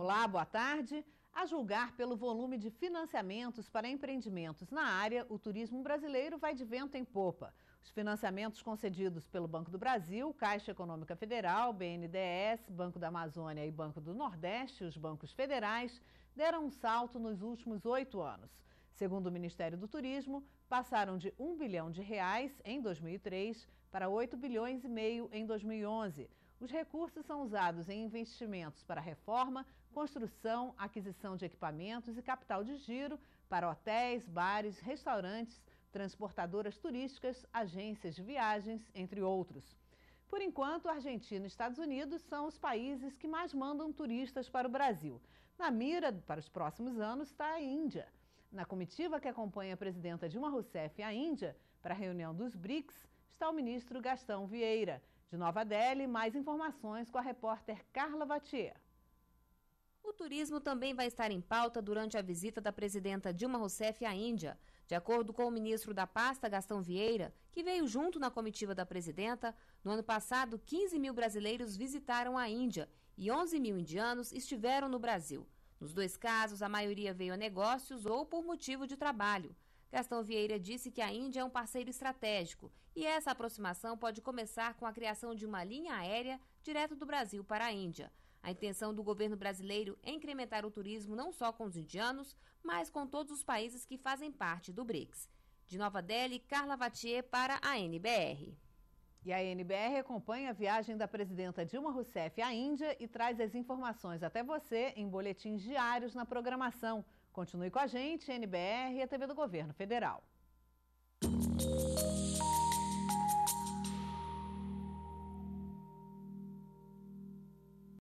Olá, boa tarde. A julgar pelo volume de financiamentos para empreendimentos na área, o turismo brasileiro vai de vento em popa. Os financiamentos concedidos pelo Banco do Brasil, Caixa Econômica Federal, BNDES, Banco da Amazônia e Banco do Nordeste, os bancos federais, deram um salto nos últimos oito anos. Segundo o Ministério do Turismo, passaram de 1 bilhão de reais em 2003 para 8 bilhões e meio em 2011. Os recursos são usados em investimentos para reforma, construção, aquisição de equipamentos e capital de giro para hotéis, bares, restaurantes, transportadoras turísticas, agências de viagens, entre outros. Por enquanto, Argentina e Estados Unidos são os países que mais mandam turistas para o Brasil. Na mira para os próximos anos está a Índia. Na comitiva que acompanha a presidenta Dilma Rousseff à Índia para a reunião dos BRICS está o ministro Gastão Vieira, de Nova Delhi, mais informações com a repórter Carla Vatier. O turismo também vai estar em pauta durante a visita da presidenta Dilma Rousseff à Índia. De acordo com o ministro da pasta, Gastão Vieira, que veio junto na comitiva da presidenta, no ano passado 15 mil brasileiros visitaram a Índia e 11 mil indianos estiveram no Brasil. Nos dois casos, a maioria veio a negócios ou por motivo de trabalho. Gastão Vieira disse que a Índia é um parceiro estratégico e essa aproximação pode começar com a criação de uma linha aérea direto do Brasil para a Índia. A intenção do governo brasileiro é incrementar o turismo não só com os indianos, mas com todos os países que fazem parte do BRICS. De Nova Delhi, Carla Vatier para a NBR. E a NBR acompanha a viagem da presidenta Dilma Rousseff à Índia e traz as informações até você em boletins diários na programação. Continue com a gente, NBR e a TV do Governo Federal.